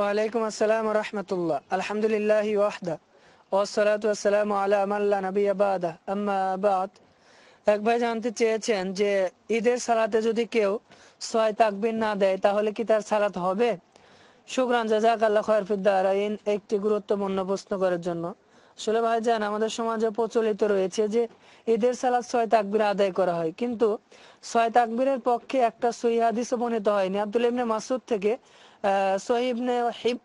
ওয়ালাইকুম আসসালাম রহমতুল্লাহ আলহামদুলিল্লাহ ওয়াহদা ওয়াসালাত ওয়াসালাম আলা আমাল্লা নবী আবাদা আম্মা আবাদ এক ভাই জানতে চেয়েছেন যে ঈদের সালাতে যদি কেউ ছয় তাকবির না দেয় তাহলে কি তার সালাত হবে শুক্রান জাজাক আল্লাহ খয়ের ফিদ্দারাইন একটি গুরুত্বপূর্ণ প্রশ্ন করার জন্য আসলে যান আমাদের সমাজে প্রচলিত রয়েছে যে ঈদের সালাদ ছয় তাকবির আদায় করা হয় কিন্তু ছয় তাকবিরের পক্ষে একটা সহি হাদিসও বর্ণিত হয়নি আব্দুল ইবনে মাসুদ থেকে আহ সহিবনে হিব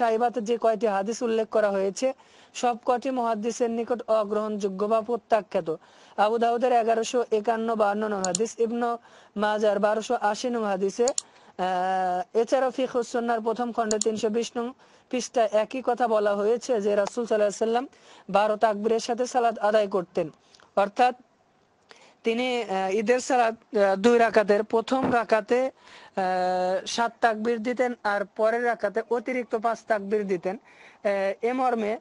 সাহিবাতে যে কয়টি হাদিস উল্লেখ করা হয়েছে সব কয়টি মহাদিসের নিকট অগ্রহণযোগ্য বা প্রত্যাখ্যাত আবু দাউদের এগারোশো একান্ন বান্ন হাদিস মাজার বারোশো আশি হাদিসে এছাড়াও ফিখুসন্নার প্রথম খণ্ডে তিনশো বিশ নং পৃষ্ঠায় একই কথা বলা হয়েছে যে রাসুল সাল্লাহ সাল্লাম বারো তাকবিরের সাথে সালাদ আদায় করতেন অর্থাৎ তিনি ঈদের সালাদ দুই রাকাতের প্রথম রাকাতে সাত তাকবির দিতেন আর পরের রাকাতে অতিরিক্ত পাঁচ তাকবির দিতেন এ মর্মে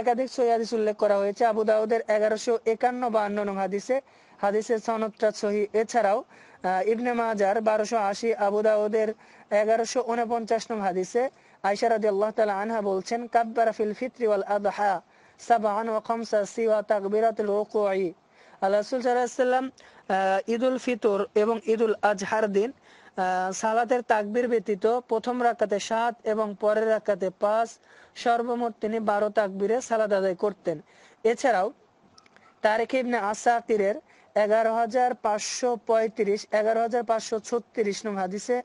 একাধিক সৈয়াদিস উল্লেখ করা হয়েছে আবু দাউদের এগারোশো একান্ন বাহান্ন নং হাদিসে হাদিসের সনদটা সহি এছাড়াও ইবনে মাজার বারোশো আশি আবুদাউদের এগারোশো উনপঞ্চাশ নং হাদিসে আইসারাদি আল্লাহ তালা আনহা বলছেন কাব্বারা ফিল ফিত্রি ওয়াল আদহা সাবান ও খমসা সিওয়া তাকবিরাত রোকুয়াই আল্লাহ রসুল সাল্লাম ঈদুল ফিতর এবং ঈদুল আজহার দিন সালাতের তাকবির ব্যতীত প্রথম রাকাতে সাত এবং পরের রাকাতে পাঁচ সর্বমোট তিনি বারো তাকবিরে সালাদ আদায় করতেন এছাড়াও তারেক ইবনে আসাকিরের এগারো হাজার পাঁচশো পঁয়ত্রিশ এগারো হাজার পাঁচশো ছত্রিশ নম হাদিসে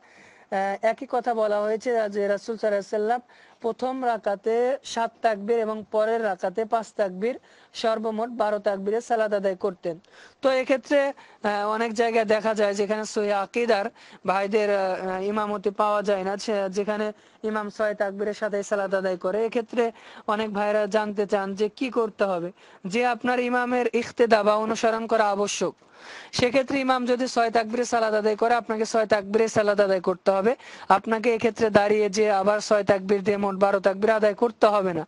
একই কথা বলা হয়েছে যে রাসুল সাল্লাম প্রথম রাকাতে সাত তাকবির এবং পরের রাকাতে পাঁচ তাকবির সর্বমোট বারো তাকবিরে সালাদ আদায় করতেন তো এক্ষেত্রে অনেক জায়গায় দেখা যায় যেখানে সহি আকিদার ভাইদের ইমামতি পাওয়া যায় না যেখানে ইমাম ছয় তাকবিরের সাথে সালাদ আদায় করে এক্ষেত্রে অনেক ভাইরা জানতে চান যে কি করতে হবে যে আপনার ইমামের ইখতেদা বা অনুসরণ করা আবশ্যক সেক্ষেত্রে ইমাম যদি ছয় তাকবিরে সালাদ আদায় করে আপনাকে ছয় তাকবিরে সালাদ আদায় করতে হবে হবে আপনাকে এক্ষেত্রে দাঁড়িয়ে যে আবার ছয় তাকবির দিয়ে মোট বারো তাকবির আদায় করতে হবে না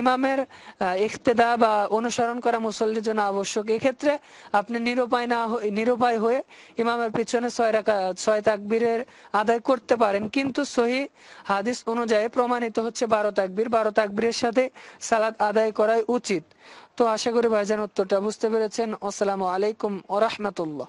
ইমামের ইফতেদা বা অনুসরণ করা মুসল্লির জন্য আবশ্যক এক্ষেত্রে আপনি নিরুপায় না নিরুপায় হয়ে ইমামের পিছনে ছয় রাখা ছয় তাকবীরের আদায় করতে পারেন কিন্তু সহি হাদিস অনুযায়ী প্রমাণিত হচ্ছে বারো তাকবির বারো তাকবীরের সাথে সালাদ আদায় করাই উচিত তো আশা করি ভাইজান উত্তরটা বুঝতে পেরেছেন আসসালামু আলাইকুম ওরহমতুল্লাহ